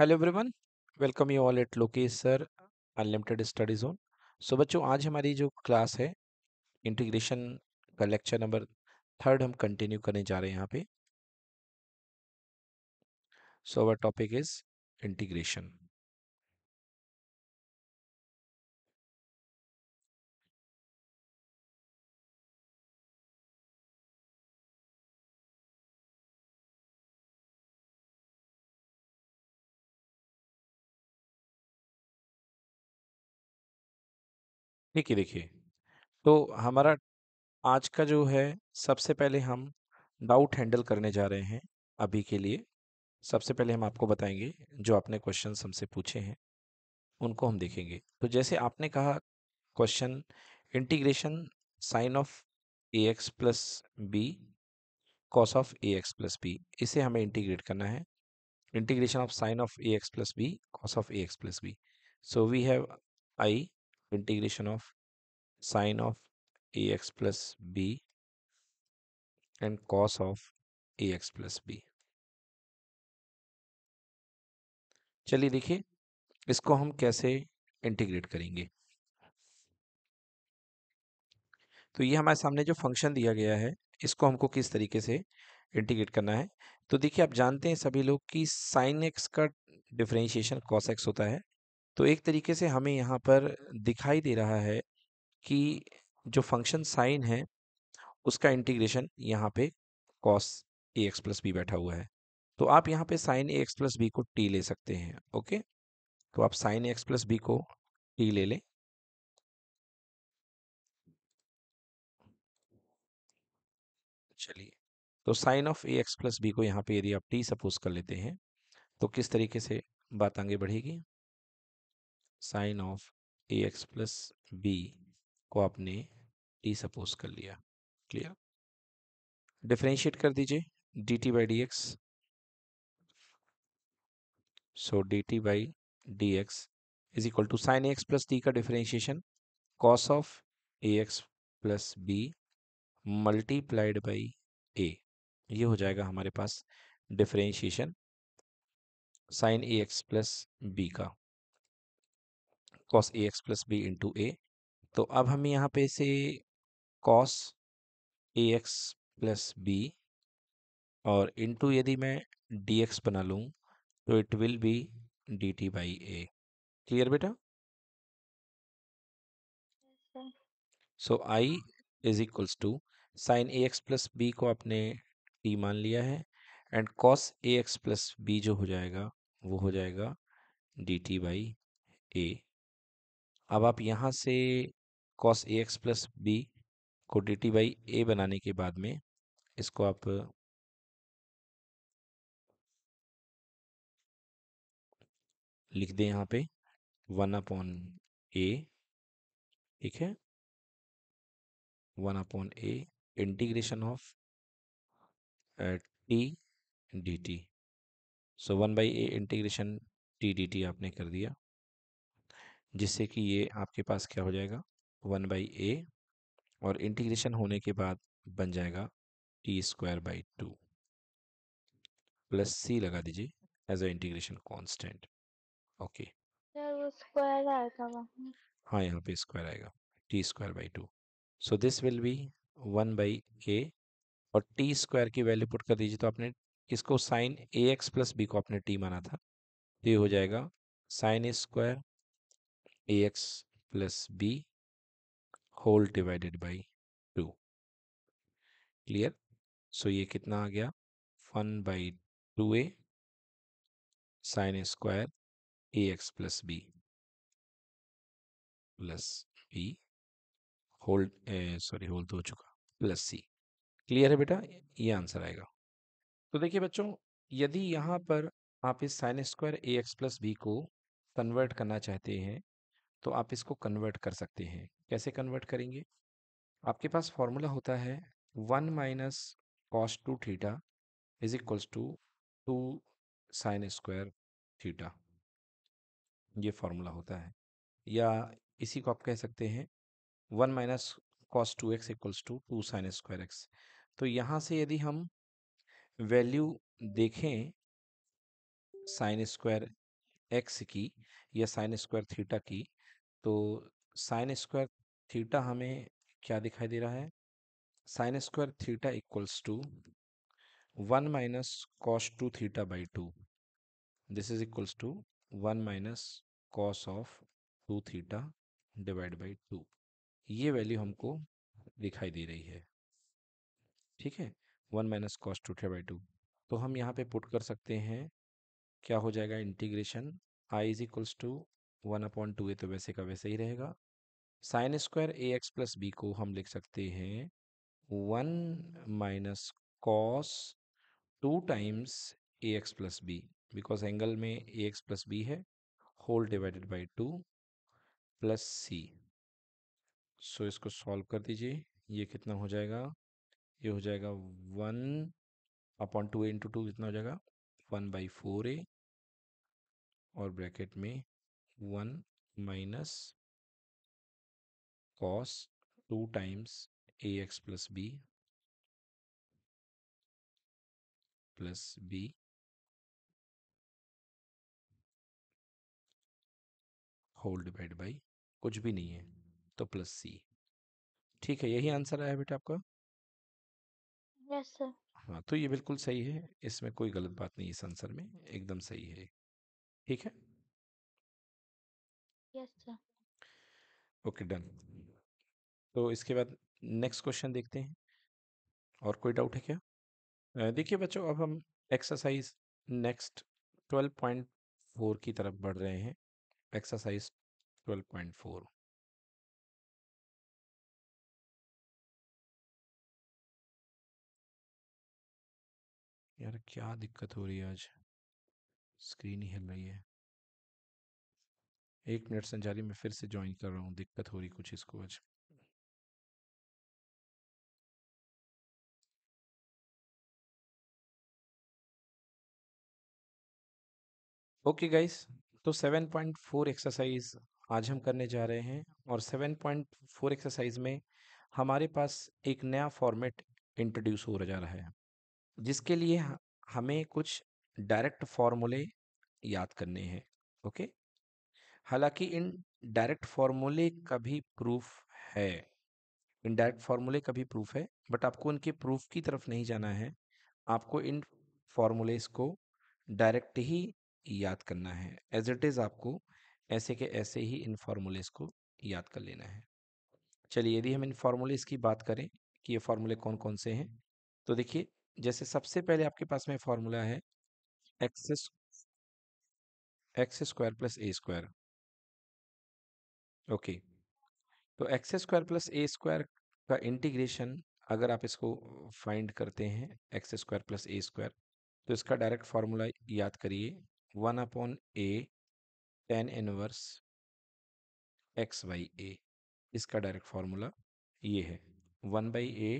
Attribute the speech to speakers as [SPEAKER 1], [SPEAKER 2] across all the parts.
[SPEAKER 1] Hello everyone welcome you all at Lokesh sir unlimited study zone so बच्चों आज हमारी जो क्लास है इंटीग्रेशन का लेक्चर नंबर थर्ड हम कंटिन्यू करने जा रहे हैं यहाँ पे
[SPEAKER 2] so our topic is integration
[SPEAKER 1] ठीक है देखिए तो हमारा आज का जो है सबसे पहले हम डाउट हैंडल करने जा रहे हैं अभी के लिए सबसे पहले हम आपको बताएंगे जो आपने क्वेश्चन हमसे पूछे हैं उनको हम देखेंगे तो जैसे आपने कहा question integration sine of a x plus b cos of a x plus b इसे हमें इंटीग्रेट करना है integration of sine of a x plus b cos of a x plus b so we have I integration of sine of ax plus b and cos of ax plus b चलिए देखिए इसको हम कैसे integrate करेंगे तो ये हमारे सामने जो फंक्शन दिया गया है इसको हमको किस तरीके से इंटीग्रेट करना है तो देखिए आप जानते हैं सभी लोग कि साइन एक्स का डिफ्रेंशिएशन कॉस एक्स होता है तो एक तरीके से हमें यहाँ पर दिखाई दे रहा है कि जो फंक्शन साइन है उसका इंटीग्रेशन यहाँ पे cos a x plus b बैठा हुआ है तो आप यहाँ पे sine a x plus b को टी ले सकते हैं ओके तो आप साइन एक्स प्लस बी को टी ले लें चलिए तो sine of a x plus b को यहाँ पे यदि आप टी सपोज कर लेते हैं तो किस तरीके से बात आगे बढ़ेगी sine of a x plus b को आपने टी सपोज कर लिया क्लियर डिफ्रेंशिएट कर दीजिए d t by d x so d t by d x is equal to sine x plus t का differentiation cos of a x plus b multiplied by a ये हो जाएगा हमारे पास differentiation sine a x plus b का cos a x plus b into a तो अब हम यहाँ पे से cos a x plus b और इंटू यदि मैं डी एक्स बना लूँ तो it will be d t by a clear बेटा so I is equals to sine a x plus b को आपने टी मान लिया है and cos a x plus b जो हो जाएगा वो हो जाएगा डी टी बाई ए अब आप यहाँ से cos a x plus b को डी टी बाई ए बनाने के बाद में इसको आप
[SPEAKER 2] लिख दें यहाँ पे वन अपॉन ए ठीक है one upon a
[SPEAKER 1] integration of t d t so one by a integration t d t आपने कर दिया जिससे कि ये आपके पास क्या हो जाएगा वन बाई ए और इंटीग्रेशन होने के बाद बन जाएगा t square by two plus c लगा दीजिए as a integration constant okay
[SPEAKER 2] हाँ
[SPEAKER 1] यहाँ पे स्क्वायर आएगा t square by two so this will be one by a और टी स्क्वायर की वैल्यू पुट कर दीजिए तो आपने इसको sine a x plus b को आपने टी माना था तो ये हो जाएगा sine a square ax plus b whole divided by two clear सो ये कितना आ गया one by two a
[SPEAKER 2] sine square a x plus b
[SPEAKER 1] plus b hold sorry hold हो चुका प्लस सी क्लियर है बेटा ये आंसर आएगा तो देखिए बच्चों यदि यहाँ पर आप इस sine square a x plus b को कन्वर्ट करना चाहते हैं तो आप इसको कन्वर्ट कर सकते हैं कैसे कन्वर्ट करेंगे आपके पास फॉर्मूला होता है one minus cos two theta is equals to two sine square theta ये फॉर्मूला होता है या इसी को आप कह सकते हैं one minus cos two x equals to two sine square x तो यहाँ से यदि हम वैल्यू देखें साइन स्क्वायर एक्स की या साइन स्क्वायर थीटा की तो साइन स्क्वायर थीटा हमें क्या दिखाई दे रहा है sine square theta equals to one minus cos two theta by two this is equals to one minus cos of two theta divide by two ये value हमको दिखाई दे रही है ठीक है one minus cos two theta by two तो हम यहाँ पे पुट कर सकते हैं क्या हो जाएगा integration I is equals to one upon two a तो वैसे का वैसे ही रहेगा sine square a x plus b को हम लिख सकते हैं one minus cos two times a x plus b because angle में ए एक्स प्लस बी है whole divided by two plus c so इसको सॉल्व कर दीजिए ये कितना हो जाएगा ये हो जाएगा one upon two a into two कितना हो जाएगा वन बाई फोर ए और ब्रैकेट में 1 minus cos 2 times ax plus b
[SPEAKER 2] plus b whole divide by कुछ
[SPEAKER 1] भी नहीं है तो प्लस सी ठीक है यही आंसर आया बेटा आपका यस सर हाँ तो ये बिल्कुल सही है इसमें कोई गलत बात नहीं इस आंसर में एकदम सही है ठीक है यस सर ओके डन तो इसके बाद नेक्स्ट क्वेश्चन देखते हैं और कोई डाउट है क्या देखिए बच्चों अब हम एक्सरसाइज नेक्स्ट 12.4 की तरफ बढ़ रहे हैं एक्सरसाइज 12.4
[SPEAKER 2] यार क्या दिक्कत हो रही है आज स्क्रीन ही हिल रही है एक मिनट संजाली में फिर से ज्वाइन कर रहा हूँ दिक्कत हो रही कुछ इसको आज
[SPEAKER 1] ओके गाइस तो 7.4 एक्सरसाइज आज हम करने जा रहे हैं और 7.4 एक्सरसाइज में हमारे पास एक नया फॉर्मेट इंट्रोड्यूस हो जा रहा है जिसके लिए हमें कुछ डायरेक्ट फॉर्मूले याद करने हैं ओके okay? हालांकि इन डायरेक्ट फार्मूले का भी प्रूफ है इन डायरेक्ट फार्मूले का भी प्रूफ है बट आपको इनके प्रूफ की तरफ नहीं जाना है आपको इन फॉर्मूलेस को डायरेक्ट ही याद करना है एज इट इज़ आपको ऐसे के ऐसे ही इन फार्मूलेज को याद कर लेना है चलिए यदि हम इन फॉर्मूलेस की बात करें कि ये फार्मूले कौन कौन से हैं तो देखिए जैसे सबसे पहले आपके पास में फार्मूला है x x square plus a square okay तो x square plus a square का इंटीग्रेशन अगर आप इसको फाइंड करते हैं x square plus a square तो इसका डायरेक्ट फार्मूला याद करिए one upon a tan inverse x by a इसका डायरेक्ट फार्मूला ये है one by a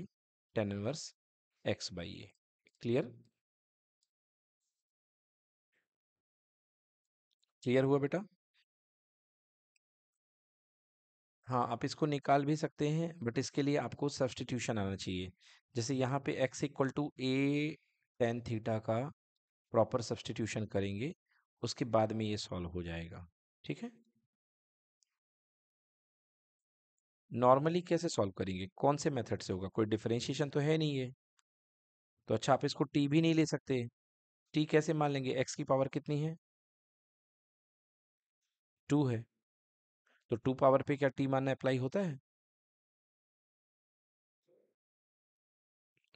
[SPEAKER 1] tan inverse x by a clear clear हुआ बेटा हाँ आप इसको निकाल भी सकते हैं बट इसके लिए आपको सब्सटीट्यूशन आना चाहिए जैसे यहाँ पे x equal to a tan theta का प्रॉपर सब्सटीट्यूशन करेंगे उसके बाद में ये सॉल्व हो जाएगा ठीक है नॉर्मली कैसे सॉल्व करेंगे कौन से मेथड से होगा कोई डिफरेंशिएशन तो है नहीं ये तो अच्छा आप इसको टी भी नहीं ले सकते टी कैसे मान लेंगे एक्स की पावर कितनी है टू है तो टू पावर पे क्या टी मानना अप्लाई होता है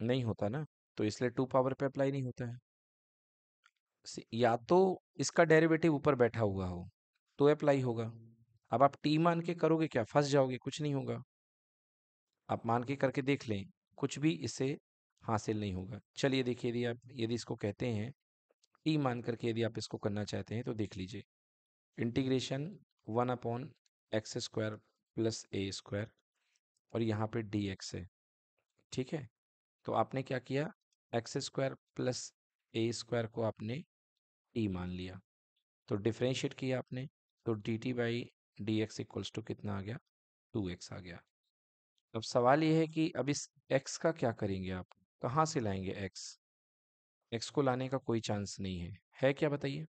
[SPEAKER 1] नहीं होता ना तो इसलिए टू पावर पे अप्लाई नहीं होता है या तो इसका डेरिवेटिव ऊपर बैठा हुआ हो तो अप्लाई होगा अब आप टी मान के करोगे क्या फंस जाओगे कुछ नहीं होगा आप मान के करके देख लें कुछ भी इससे हासिल नहीं होगा चलिए देखिए यदि आप यदि इसको कहते हैं टी मान करके यदि आप इसको करना चाहते हैं तो देख लीजिए integration one upon x square plus a square और यहाँ पे डी एक्स है ठीक है तो आपने क्या किया x square plus a square को आपने टी मान लिया तो डिफ्रेंशिएट किया आपने तो d t by d x equals to कितना आ गया टू एक्स आ गया अब सवाल ये है कि अब इस एक्स का क्या करेंगे आप कहाँ से लाएंगे एक्स एक्स को लाने का कोई चांस नहीं है है क्या बताइए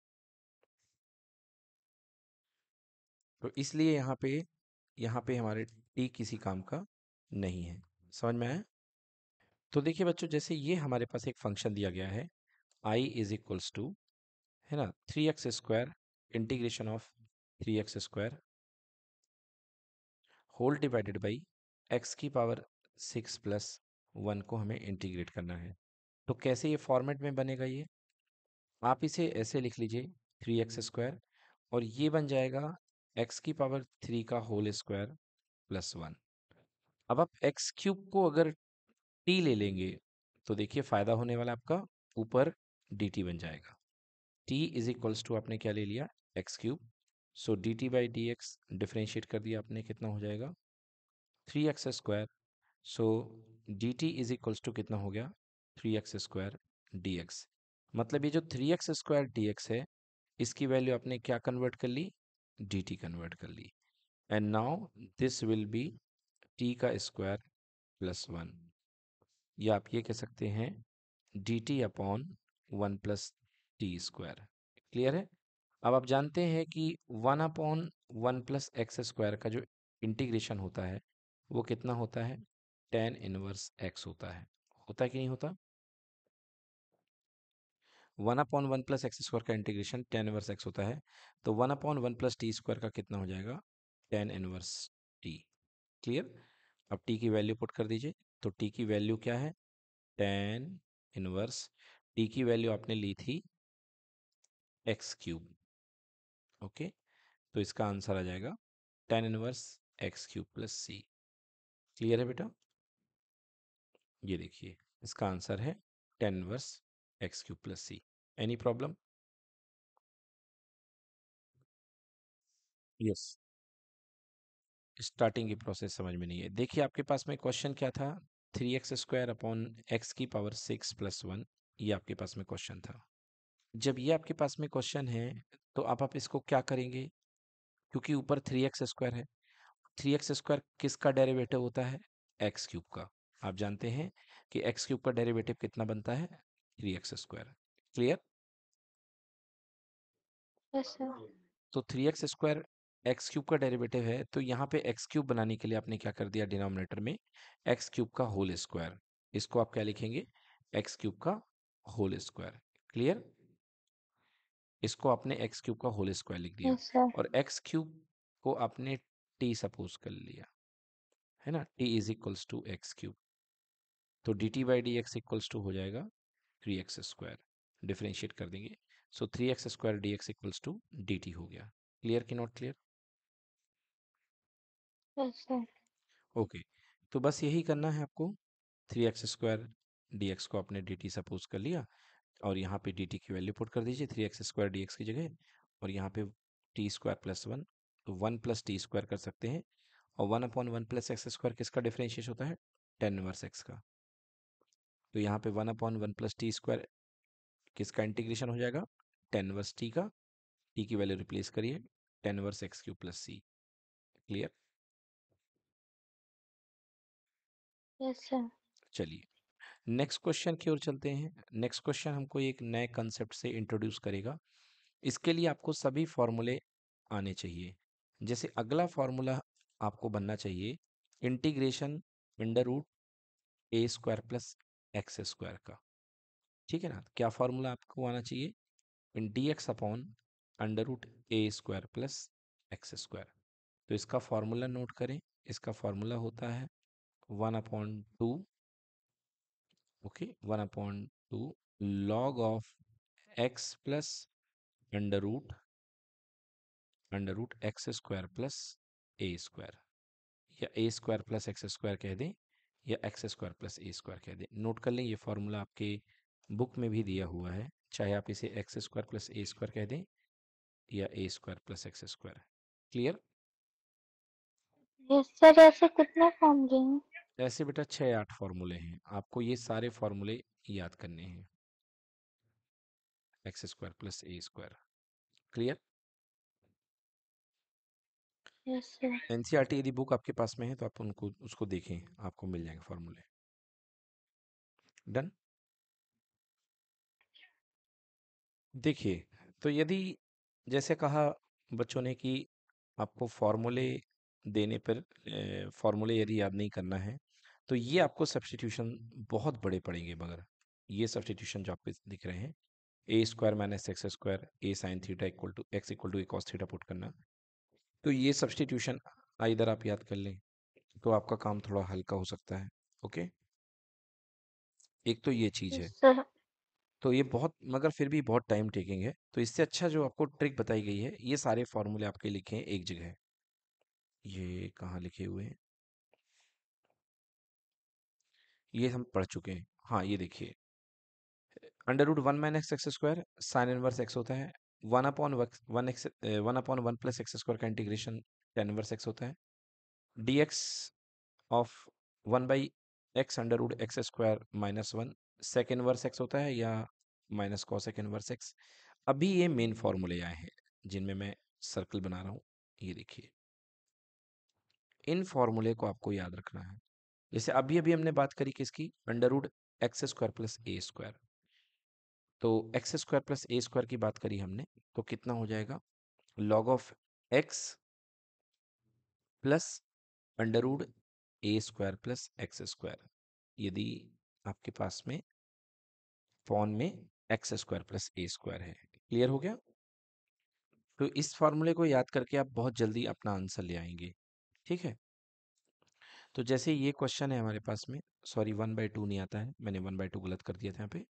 [SPEAKER 1] तो इसलिए यहाँ पे यहाँ पे हमारे टी किसी काम का नहीं है समझ में आया तो देखिए बच्चों जैसे ये हमारे पास एक फंक्शन दिया गया है आई इज इक्वल्स टू है ना three x square integration of three x square whole divided by x की पावर सिक्स प्लस वन को हमें इंटीग्रेट करना है तो कैसे ये फॉर्मेट में बनेगा ये आप इसे ऐसे लिख लीजिए थ्री एक्स स्क्वायर और ये बन जाएगा एक्स की पावर थ्री का होल स्क्वायर प्लस वन अब आप एक्स क्यूब को अगर टी ले लेंगे तो देखिए फायदा होने वाला आपका ऊपर डी टी बन जाएगा टी इज इक्वल्स टू आपने क्या ले लिया x cube so d t by d x differentiate कर दिया आपने कितना हो जाएगा three x square so d t is equals to कितना हो गया three x square d x मतलब ये जो three x square d x है इसकी वैल्यू आपने क्या कन्वर्ट कर ली dt कन्वर्ट कर ली and now this will be t का स्क्वायर प्लस वन या आप ये कह सकते हैं d t upon one plus t square clear है अब आप जानते हैं कि one upon one plus x square का जो इंटीग्रेशन होता है वो कितना होता है टेन इनवर्स एक्स होता है होता कि नहीं होता one upon one plus x square का इंटीग्रेशन टेन इनवर्स एक्स होता है तो one upon one plus t square का कितना हो जाएगा टेन इनवर्स टी क्लियर अब टी की वैल्यू पुट कर दीजिए तो टी की वैल्यू क्या है टेन इनवर्स टी की वैल्यू आपने ली थी एक्स क्यूब ओके तो इसका आंसर आ जाएगा tan inverse x cube plus c clear है बेटा ये देखिए इसका आंसर है tan inverse x cube plus c. Any problem? Yes starting की प्रोसेस समझ में नहीं है देखिए आपके पास में क्वेश्चन क्या था three x square upon x की पावर सिक्स प्लस वन ये आपके पास में क्वेश्चन था जब ये आपके पास में क्वेश्चन है तो आप आप इसको क्या करेंगे क्योंकि ऊपर थ्री एक्स स्क्वायर है थ्री एक्स स्क्वायर किसका डेरेवेटिव होता है एक्स क्यूब का आप जानते हैं कि एक्स क्यूब का डेरेवेटिव कितना बनता है थ्री एक्स स्क्वायर क्लियर तो three x square x cube का डेरिवेटिव है तो यहाँ पे एक्स क्यूब बनाने के लिए आपने क्या कर दिया डिनोमिनेटर में एक्स क्यूब का होल स्क्वायर इसको आप क्या लिखेंगे एक्स क्यूब का होल स्क्वायर क्लियर इसको आपने एक्स क्यूब का होल स्क्वायर लिख दिया और एक्स क्यूब को आपने टी सपोज कर लिया है ना t is equals to x cube तो d t by d x equals to हो जाएगा थ्री एक्स स्क्वायर डिफ्रेंशिएट कर देंगे so three x square d x equals to d t हो गया क्लियर की नॉट क्लियर ओके तो बस यही करना है आपको three x square d x को आपने डी टी सपोज कर लिया और यहाँ पे डी टी की वैल्यू पुट कर दीजिए three x square d x की जगह और यहाँ पे टी स्क्वायर प्लस वन तो वन प्लस टी स्क्वायर कर सकते हैं और one upon one plus x square किसका डिफरेंशिएट होता है टेन वर्स एक्स का तो यहाँ पे one upon one plus t square किसका इंटीग्रेशन हो जाएगा टेन वर्स टी का टी की वैल्यू रिप्लेस करिए ten inverse x cube plus c clear yes, चलिए नेक्स्ट क्वेश्चन की ओर चलते हैं नेक्स्ट क्वेश्चन हमको एक नए कंसेप्ट से इंट्रोड्यूस करेगा इसके लिए आपको सभी फॉर्मूले आने चाहिए जैसे अगला फॉर्मूला आपको बनना चाहिए integration under root a square plus x square का ठीक है ना तो क्या फॉर्मूला आपको आना चाहिए d x upon under root a square plus x square तो इसका फॉर्मूला नोट करें इसका फॉर्मूला होता है one upon two okay one upon two log of x plus under root under root x square plus a square या a square plus x square कह दें या x square plus a square कह दें note कर लें ये formula आपके बुक में भी दिया हुआ है चाहे आप इसे x square plus a square कह दें या a square plus x square clear
[SPEAKER 2] yes sir ऐसे कितने फॉर्मूले
[SPEAKER 1] ऐसे बेटा छः आठ फार्मूले हैं आपको ये सारे फार्मूले याद करने हैं x square plus a square clear
[SPEAKER 2] C
[SPEAKER 1] R T यदि बुक आपके पास में है तो आप उनको उसको देखें आपको मिल जाएंगे फॉर्मूले डन देखिए तो यदि जैसे कहा बच्चों ने कि आपको फॉर्मूले देने पर फॉर्मूले यदि याद नहीं करना है तो ये आपको सब्सटीट्यूशन बहुत बड़े पड़ेंगे मगर ये सब्सटीट्यूशन जो आपको दिख रहे हैं a square minus x square a sine theta equal to x equal to a cos theta put करना तो ये सब्सटीट्यूशन इधर आप याद कर लें तो आपका काम थोड़ा हल्का हो सकता है ओके एक तो ये चीज़ है हाँ। तो ये बहुत मगर फिर भी बहुत टाइम टेकिंग है तो इससे अच्छा जो आपको ट्रिक बताई गई है ये सारे फॉर्मूले आपके लिखे हैं एक जगह ये कहाँ लिखे हुए हैं ये हम पढ़ चुके हैं हाँ ये देखिए under root one minus x square sine inverse x होता है one upon one x one upon one plus x square का इंटीग्रेशन टेन इनवर्स एक्स होता है d x of one by x under root x square minus one sec inverse x होता है या minus कॉ second inverse x अभी ये main फॉर्मूले आए हैं जिनमें मैं सर्कल बना रहा हूँ ये देखिए इन फॉर्मूले को आपको याद रखना है जैसे अभी अभी हमने बात करी किसकी under root x square plus a square तो x square plus a square की बात करी हमने तो कितना हो जाएगा log of x plus under root a square plus x square यदि आपके पास में फॉन में x square plus a square है क्लियर हो गया तो इस फॉर्मूले को याद करके आप बहुत जल्दी अपना आंसर ले आएंगे ठीक है तो जैसे ये क्वेश्चन है हमारे पास में सॉरी वन बाई टू नहीं आता है मैंने वन बाई टू गलत कर दिया था यहाँ पे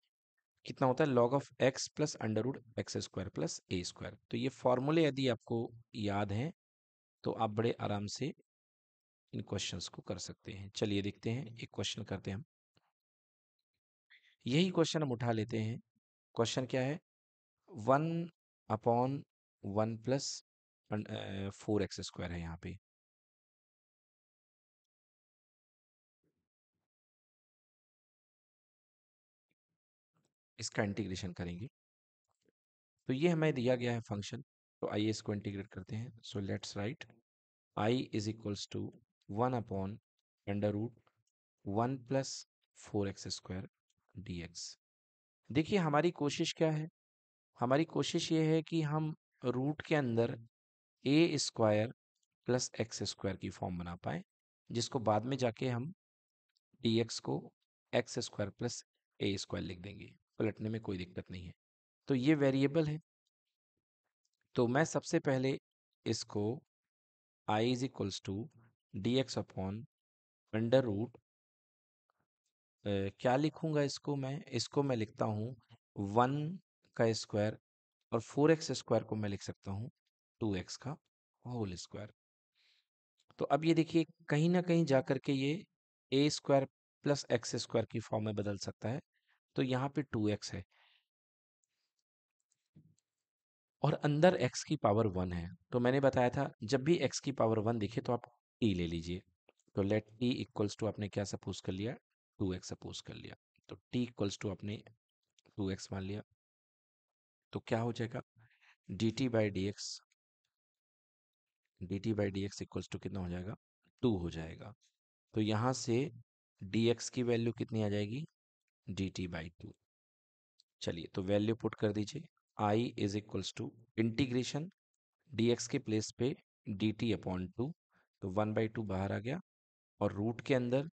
[SPEAKER 1] कितना होता है log of x plus under root x square plus a square तो ये फॉर्मूले यदि आपको याद हैं तो आप बड़े आराम से इन क्वेश्चंस को कर सकते हैं चलिए देखते हैं एक क्वेश्चन करते हैं हम यही क्वेश्चन हम उठा लेते हैं क्वेश्चन क्या है one upon one plus four x square है यहाँ पे इसका इंटीग्रेशन करेंगे तो ये हमें दिया गया है फंक्शन तो आइए इसको इंटीग्रेट करते हैं so let's write I is equals to one upon under root one plus four x square d x देखिए हमारी कोशिश क्या है हमारी कोशिश ये है कि हम रूट के अंदर a square plus x square की फॉर्म बना पाए जिसको बाद में जाके हम डी एक्स को x square plus a square लिख देंगे पलटने में कोई दिक्कत नहीं है तो ये वेरिएबल है तो मैं सबसे पहले इसको I is equals to d x upon under root क्या लिखूंगा इसको मैं इसको मैं लिखता हूँ वन का स्क्वायर और फोर एक्स स्क्वायर को मैं लिख सकता हूँ टू एक्स का होल स्क्वायर तो अब ये देखिए कहीं ना कहीं जा करके ये a square plus x square की फॉर्म में बदल सकता है तो यहाँ पे टू एक्स है और अंदर एक्स की पावर वन है तो मैंने बताया था जब भी एक्स की पावर वन दिखे तो आप टी ले लीजिए तो लेट t इक्वल्स टू आपने क्या सपोज कर लिया टू एक्स सपोज कर लिया तो t इक्वल्स टू आपने टू एक्स मान लिया तो क्या हो जाएगा d t by d x d t by d x equals to कितना हो जाएगा टू हो जाएगा तो यहाँ से dx की वैल्यू कितनी आ जाएगी डी टी बाई टू चलिए तो वैल्यू पुट कर दीजिए I is equals to integration d x के प्लेस पे डी टी अपॉन टू तो वन बाई टू बाहर आ गया और रूट के अंदर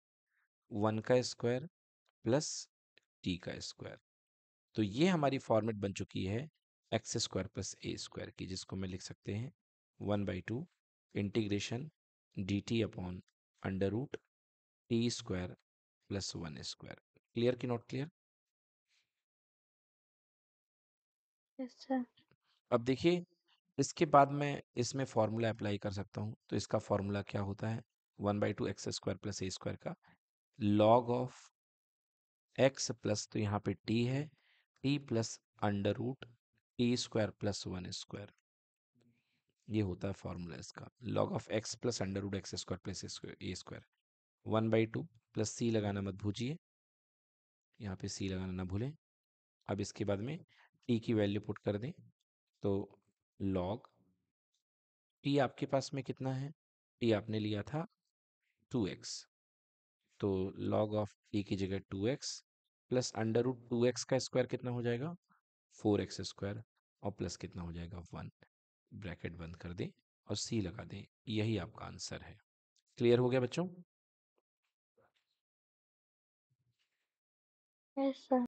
[SPEAKER 1] वन का स्क्वायर प्लस टी का स्क्वायर तो ये हमारी फॉर्मेट बन चुकी है x square plus a square की जिसको मैं लिख सकते हैं one by two integration d t upon under root t square plus one square clear की नॉट क्लियर अब देखिए इसके बाद मैं इसमें फॉर्मूला अप्लाई कर सकता हूँ तो इसका फॉर्मूला क्या होता है one by two x square plus a square का लॉग ऑफ एक्स प्लस तो यहाँ पे टी है t plus under root t square plus one square ये होता है फॉर्मूला इसका log of x plus under root x square plus a square one by two plus c लगाना मत भूजिए यहाँ पे सी लगाना ना भूलें अब इसके बाद में टी की वैल्यू पुट कर दें तो लॉग टी आपके पास में कितना है टी आपने लिया था टू एक्स तो लॉग ऑफ टी की जगह two x plus under root two x का स्क्वायर कितना हो जाएगा फोर एक्स स्क्वायर और प्लस कितना हो जाएगा वन ब्रैकेट बंद कर दें और सी लगा दें यही आपका आंसर है क्लियर हो गया बच्चों
[SPEAKER 2] 也是。